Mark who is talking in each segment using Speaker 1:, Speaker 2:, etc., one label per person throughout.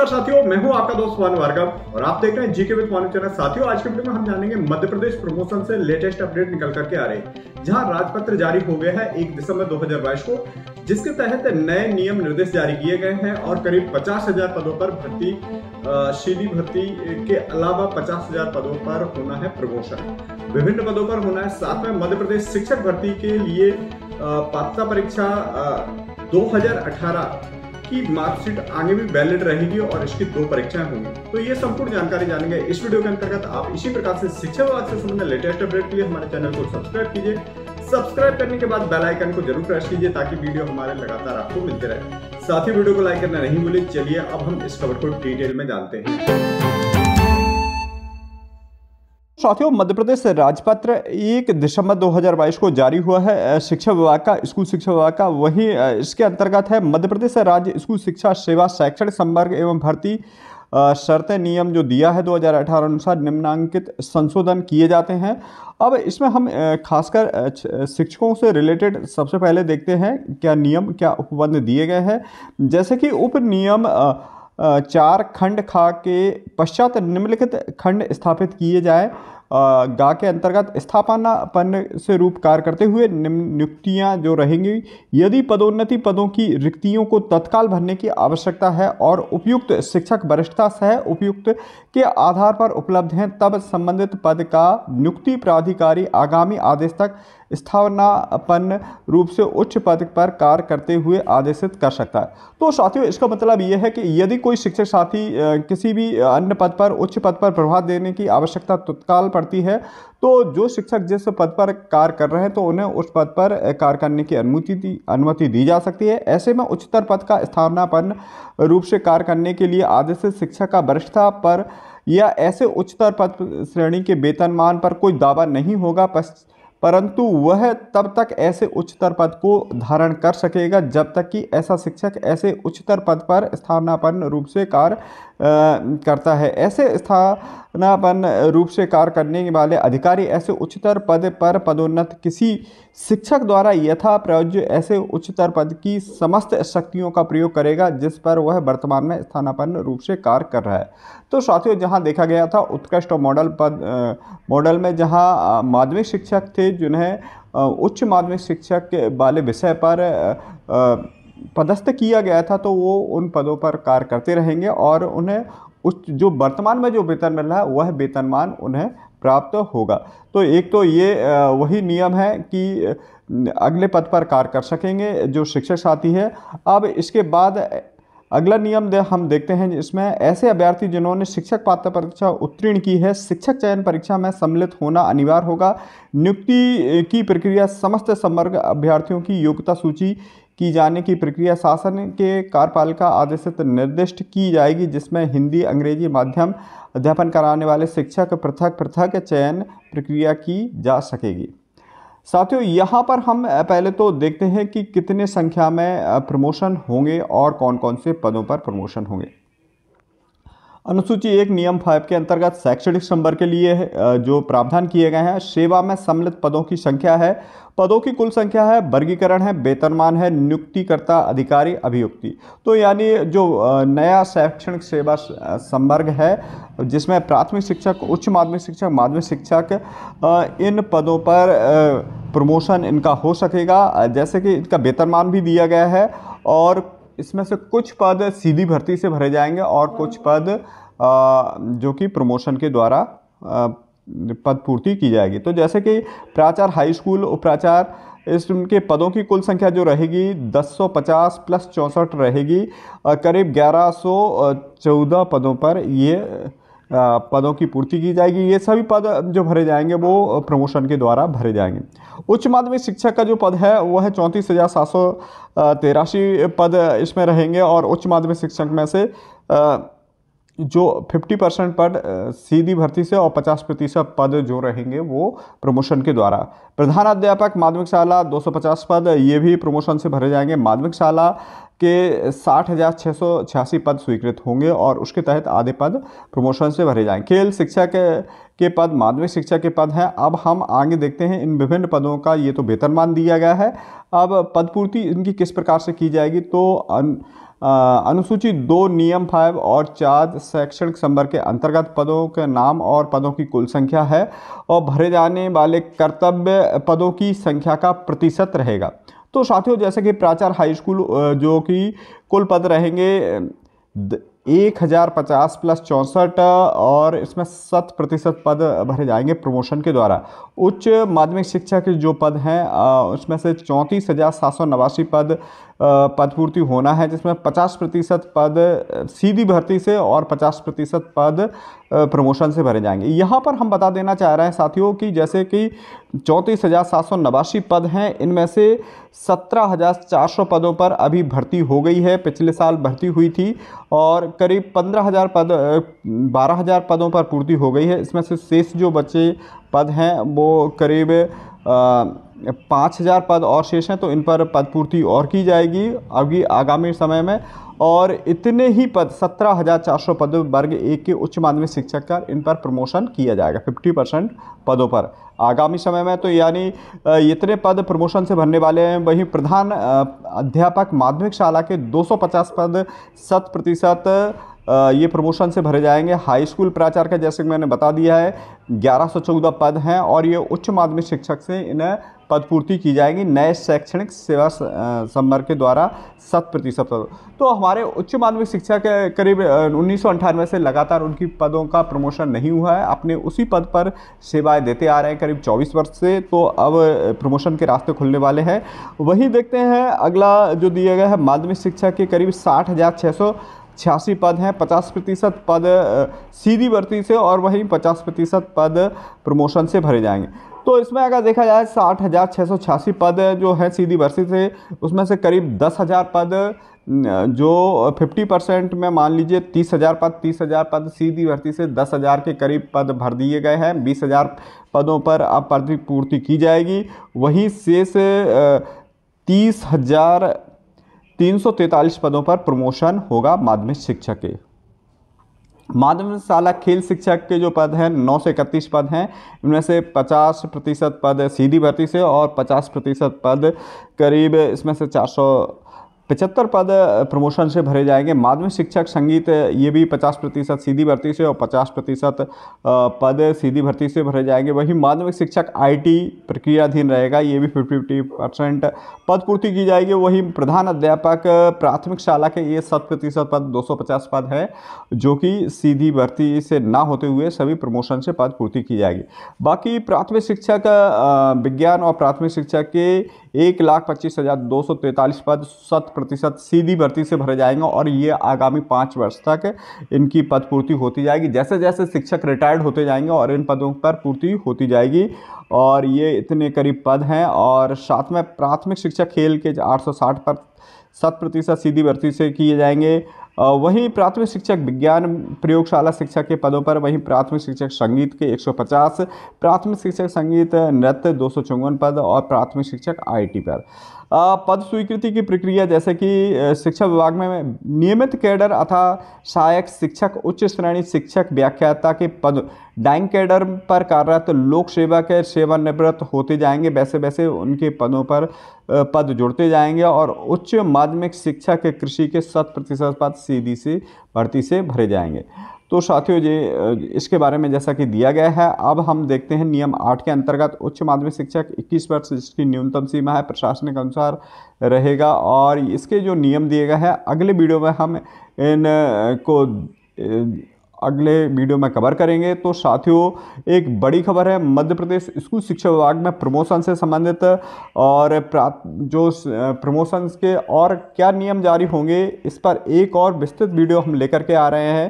Speaker 1: नमस्कार साथियों मैं हूं आपका दोस्त वन भार्गव और आप देख रहे हैं जीके विद मानव चैनल साथियों आज के वीडियो में हम जानेंगे मध्य प्रदेश प्रमोशन से लेटेस्ट अपडेट निकल करके आ रहे जहां राजपत्र जारी हो गया है एक दिसंबर दो को जिसके तहत नए नियम निर्देश जारी किए गए हैं और करीब पचास पदों पर भर्ती शीली भर्ती के अलावा पचास पदों पर होना है प्रमोशन विभिन्न पदों पर होना है साथ में मध्य प्रदेश शिक्षक भर्ती के लिए पात्रता परीक्षा दो कि मार्कशीट आगे भी वैलिड रहेगी और इसकी दो परीक्षाएं होंगी तो ये संपूर्ण जानकारी जानेंगे इस वीडियो के अंतर्गत आप इसी प्रकार से शिक्षा विभाग से संबंधित लेटेस्ट अपडेट के लिए हमारे चैनल को सब्सक्राइब कीजिए सब्सक्राइब करने के बाद बेल आइकन को जरूर प्रेस कीजिए ताकि वीडियो हमारे लगातार आपको मिलते रहे साथ ही वीडियो को लाइक करना नहीं भूलिए चलिए अब हम इस खबर को डिटेल में जानते हैं साथियों मध्य प्रदेश राजपत्र एक दिसंबर 2022 को जारी हुआ है शिक्षा विभाग का स्कूल शिक्षा विभाग का वही इसके अंतर्गत है मध्य प्रदेश राज्य स्कूल शिक्षा सेवा शैक्षणिक संवर्ग एवं भर्ती शर्त नियम जो दिया है 2018 अनुसार निम्नांकित संशोधन किए जाते हैं अब इसमें हम खासकर शिक्षकों से रिलेटेड सबसे पहले देखते हैं क्या नियम क्या उपबंध दिए गए हैं जैसे कि उप नियम आ, चार खंड खा के पश्चात निम्नलिखित खंड स्थापित किए जाए गा के अंतर्गत स्थापनापन से रूप कार्य करते हुए निम्न नियुक्तियाँ जो रहेंगी यदि पदोन्नति पदों की रिक्तियों को तत्काल भरने की आवश्यकता है और उपयुक्त शिक्षक वरिष्ठता सह उपयुक्त के आधार पर उपलब्ध हैं तब संबंधित पद का नियुक्ति प्राधिकारी आगामी आदेश तक स्थापनापन रूप से उच्च पद पर कार्य करते हुए आदेशित कर सकता है तो साथियों इसका मतलब यह है कि यदि कोई शिक्षक साथी किसी भी अन्य पद पर उच्च पद पर प्रभाव देने की आवश्यकता तत्काल पड़ती है तो जो शिक्षक जिस पद पर कार्य कर रहे हैं तो उन्हें उस पद पर कार्य करने की अनुमति दी अनुमति दी जा सकती है ऐसे में उच्चतर पद का स्थानापन्न रूप से कार्य करने के लिए आदेशित शिक्षक का वरिष्ठता पर या ऐसे उच्चतर पद श्रेणी के वेतनमान पर कोई दावा नहीं होगा परंतु वह तब तक ऐसे उच्चतर पद को धारण कर सकेगा जब तक कि ऐसा शिक्षक ऐसे उच्चतर पद पर स्थानापन्न रूप से कार्य करता है ऐसे स्थानापन रूप से कार्य करने वाले अधिकारी ऐसे उच्चतर पद पर पदोन्नत किसी शिक्षक द्वारा यथा प्रयोज्य ऐसे उच्चतर पद की समस्त शक्तियों का प्रयोग करेगा जिस पर वह वर्तमान में स्थानापन रूप से कार्य कर रहा है तो साथियों जहां देखा गया था उत्कृष्ट मॉडल पद मॉडल में जहाँ माध्यमिक शिक्षक थे जिन्हें उच्च माध्यमिक शिक्षक वाले विषय पर पदस्थ किया गया था तो वो उन पदों पर कार्य करते रहेंगे और उन्हें उस जो वर्तमान में जो वेतन मिल रहा है वह वेतनमान उन्हें प्राप्त होगा तो एक तो ये वही नियम है कि अगले पद पर कार्य कर सकेंगे जो शिक्षक साथी है अब इसके बाद अगला नियम दे हम देखते हैं इसमें ऐसे अभ्यर्थी जिन्होंने शिक्षक पात्र परीक्षा उत्तीर्ण की है शिक्षक चयन परीक्षा में सम्मिलित होना अनिवार्य होगा नियुक्ति की प्रक्रिया समस्त संवर्ग अभ्यर्थियों की योग्यता सूची की जाने की प्रक्रिया शासन के कार्यपालिका आदेशित निर्दिष्ट की जाएगी जिसमें हिंदी अंग्रेजी माध्यम अध्यापन कराने वाले शिक्षक पृथक पृथक चयन प्रक्रिया की जा सकेगी साथियों यहाँ पर हम पहले तो देखते हैं कि कितने संख्या में प्रमोशन होंगे और कौन कौन से पदों पर प्रमोशन होंगे अनुसूची एक नियम फाइव के अंतर्गत शैक्षणिक संबर के लिए जो प्रावधान किए गए हैं सेवा में सम्मिलित पदों की संख्या है पदों की कुल संख्या है वर्गीकरण है वेतनमान है नियुक्तिकर्ता अधिकारी अभियुक्ति तो यानी जो नया शैक्षणिक सेवा संवर्ग है जिसमें प्राथमिक शिक्षक उच्च माध्यमिक शिक्षक माध्यमिक शिक्षक इन पदों पर प्रमोशन इनका हो सकेगा जैसे कि इनका वेतनमान भी दिया गया है और इसमें से कुछ पद सीधी भर्ती से भरे जाएंगे और कुछ हाँ। पद जो कि प्रमोशन के द्वारा पद पूर्ति की जाएगी तो जैसे कि प्राचार हाई स्कूल उपप्राचार इस उनके पदों की कुल संख्या जो रहेगी 1050 प्लस चौंसठ रहेगी करीब 1114 पदों पर ये पदों की पूर्ति की जाएगी ये सभी पद जो भरे जाएंगे वो प्रमोशन के द्वारा भरे जाएंगे उच्च माध्यमिक शिक्षक का जो पद है वह है चौंतीस हज़ार सात सौ तेरासी पद इसमें रहेंगे और उच्च माध्यमिक शिक्षक में से जो 50 परसेंट पद सीधी भर्ती से और 50 प्रतिशत पद जो रहेंगे वो प्रमोशन के द्वारा प्रधानाध्यापक माध्यमिक शाला 250 पद ये भी प्रमोशन से भरे जाएंगे माध्यमिक शाला के साठ हज़ार छः सौ छियासी पद स्वीकृत होंगे और उसके तहत आधे पद प्रमोशन से भरे जाएंगे खेल शिक्षा के के पद माध्यमिक शिक्षा के पद हैं अब हम आगे देखते हैं इन विभिन्न पदों का ये तो बेहतर मान दिया गया है अब पदपूर्ति इनकी किस प्रकार से की जाएगी तो अन, अनुसूचित दो नियम फाइव और चार शैक्षणिक संबर के अंतर्गत पदों के नाम और पदों की कुल संख्या है और भरे जाने वाले कर्तव्य पदों की संख्या का प्रतिशत रहेगा तो साथियों जैसे कि प्राचार हाई स्कूल जो कि कुल पद रहेंगे एक हज़ार पचास प्लस चौंसठ और इसमें शत प्रतिशत पद भरे जाएंगे प्रमोशन के द्वारा उच्च माध्यमिक शिक्षा के जो पद हैं उसमें से चौंतीस हज़ार सात सौ नवासी पद पदपूर्ति होना है जिसमें पचास प्रतिशत पद सीधी भर्ती से और पचास प्रतिशत पद प्रमोशन से भरे जाएंगे यहाँ पर हम बता देना चाह रहे हैं साथियों कि जैसे कि चौंतीस हज़ार सात सौ नवासी पद हैं इनमें से सत्रह हज़ार चार सौ पदों पर अभी भर्ती हो गई है पिछले साल भर्ती हुई थी और करीब पंद्रह हज़ार पद बारह हज़ार पदों पर पूर्ति हो गई है इसमें से शेष जो बचे पद हैं वो करीब पाँच हज़ार पद और शेष हैं तो इन पर पदपूर्ति और की जाएगी अभी आगामी समय में और इतने ही पद सत्रह हज़ार चार सौ पद वर्ग एक के उच्च माध्यमिक शिक्षक का इन पर प्रमोशन किया जाएगा फिफ्टी परसेंट पदों पर आगामी समय में तो यानी इतने पद प्रमोशन से भरने वाले हैं वहीं प्रधान अध्यापक माध्यमिक शाला के 250 पद शत प्रतिशत ये प्रमोशन से भरे जाएंगे हाई स्कूल प्राचार्य का जैसे मैंने बता दिया है ग्यारह पद हैं और ये उच्च माध्यमिक शिक्षक से इन्हें पदपूर्ति की जाएगी नए शैक्षणिक सेवा संवर्ग के द्वारा शत प्रतिशत तो हमारे उच्च माध्यमिक शिक्षा के करीब उन्नीस से लगातार उनकी पदों का प्रमोशन नहीं हुआ है अपने उसी पद पर सेवाएं देते आ रहे हैं करीब 24 वर्ष से तो अब प्रमोशन के रास्ते खुलने वाले हैं वही देखते हैं अगला जो दिया गया है माध्यमिक शिक्षा के करीब साठ छियासी पद हैं पचास प्रतिशत पद सीधी भर्ती से और वहीं पचास प्रतिशत पद प्रमोशन से भरे जाएंगे तो इसमें अगर देखा जाए साठ हज़ार छः सौ छियासी पद जो है सीधी भर्ती से उसमें से करीब दस हज़ार पद जो 50 परसेंट में मान लीजिए तीस हज़ार पद तीस हज़ार पद सीधी भर्ती से दस हज़ार के करीब पद भर दिए गए हैं बीस हज़ार पदों पर अब पूर्ति की जाएगी वहीं शेष तीस हज़ार तीन सौ तैंतालीस पदों पर प्रमोशन होगा माध्यमिक शिक्षा के शाला खेल शिक्षक के जो पद हैं नौ से इकतीस पद हैं इनमें से पचास प्रतिशत पद सीधी भर्ती से और पचास प्रतिशत पद करीब इसमें से चार सौ पचहत्तर पद प्रमोशन से भरे जाएंगे माध्यमिक शिक्षक संगीत ये भी 50 प्रतिशत सीधी भर्ती से और 50 प्रतिशत पद सीधी भर्ती से भरे जाएंगे वहीं माध्यमिक शिक्षक आईटी प्रक्रियाधीन रहेगा ये भी फिफ्टी फिफ्टी परसेंट पद पूर्ति की जाएगी वहीं प्रधान अध्यापक प्राथमिक शाला के ये शत प्रतिशत पद 250 पद है जो कि सीधी भर्ती से ना होते हुए सभी प्रमोशन से पद पूर्ति की जाएगी बाकी प्राथमिक शिक्षक विज्ञान और प्राथमिक शिक्षक के एक लाख पच्चीस हज़ार दो सौ तैंतालीस पद शत प्रतिशत सीधी भर्ती से भरे जाएंगे और ये आगामी पाँच वर्ष तक इनकी पद पूर्ति होती जाएगी जैसे जैसे शिक्षक रिटायर्ड होते जाएंगे और इन पदों पर पूर्ति होती जाएगी और ये इतने करीब पद हैं और साथ में प्राथमिक शिक्षा खेल के आठ सौ साठ पर शत प्रतिशत सीधी भर्ती से किए जाएंगे वहीं प्राथमिक शिक्षक विज्ञान प्रयोगशाला शिक्षा के पदों पर वहीं प्राथमिक शिक्षक संगीत के 150 प्राथमिक शिक्षक संगीत नृत्य दो पद और प्राथमिक शिक्षक आईटी पर पद स्वीकृति की प्रक्रिया जैसे कि शिक्षा विभाग में नियमित कैडर अथा सहायक शिक्षक उच्च श्रेणी शिक्षक व्याख्याता के पद डाइंग कैडर पर कार्यरत लोक सेवा के सेवानिवृत्त होते जाएंगे वैसे वैसे उनके पदों पर पद जुड़ते जाएंगे और उच्च माध्यमिक शिक्षा के कृषि के शत प्रतिशत पद सीधी से भर्ती से भरे जाएंगे तो साथियों जी इसके बारे में जैसा कि दिया गया है अब हम देखते हैं नियम आठ के अंतर्गत उच्च माध्यमिक शिक्षक 21 वर्ष जिसकी न्यूनतम सीमा है प्रशासनिक अनुसार रहेगा और इसके जो नियम दिए गए हैं अगले वीडियो में हम इन को अगले वीडियो में कवर करेंगे तो साथियों एक बड़ी खबर है मध्य प्रदेश स्कूल शिक्षा विभाग में प्रमोशन से संबंधित और जो प्रमोशंस के और क्या नियम जारी होंगे इस पर एक और विस्तृत वीडियो हम लेकर के आ रहे हैं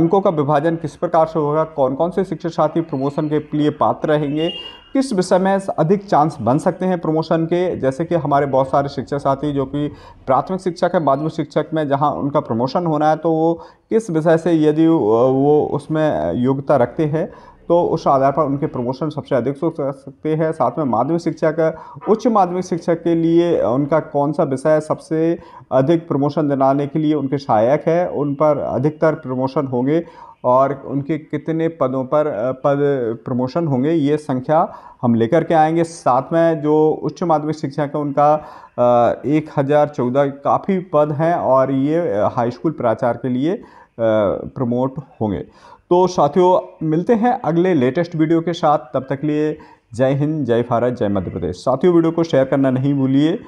Speaker 1: अंकों का विभाजन किस प्रकार से होगा कौन कौन से शिक्षक साथी प्रमोशन के लिए पात्र रहेंगे किस विषय में अधिक चांस बन सकते हैं प्रमोशन के जैसे कि हमारे बहुत सारे शिक्षक साथी जो कि प्राथमिक शिक्षक है माध्यमिक शिक्षक में जहाँ उनका प्रमोशन होना है तो वो किस विषय से यदि वो उसमें योग्यता रखते हैं तो उस आधार पर उनके प्रमोशन सबसे अधिक हो सकते हैं साथ में माध्यमिक शिक्षक उच्च माध्यमिक शिक्षक के लिए उनका कौन सा विषय सबसे अधिक प्रमोशन दिलाने के लिए उनके सहायक है उन पर अधिकतर प्रमोशन होंगे और उनके कितने पदों पर पद प्रमोशन होंगे ये संख्या हम लेकर के आएंगे साथ में जो उच्च माध्यमिक शिक्षा का उनका एक हज़ार चौदह काफ़ी पद हैं और ये हाई स्कूल प्राचार के लिए प्रमोट होंगे तो साथियों मिलते हैं अगले लेटेस्ट वीडियो के साथ तब तक लिए जय हिंद जय भारत जय मध्य प्रदेश साथियों वीडियो को शेयर करना नहीं भूलिए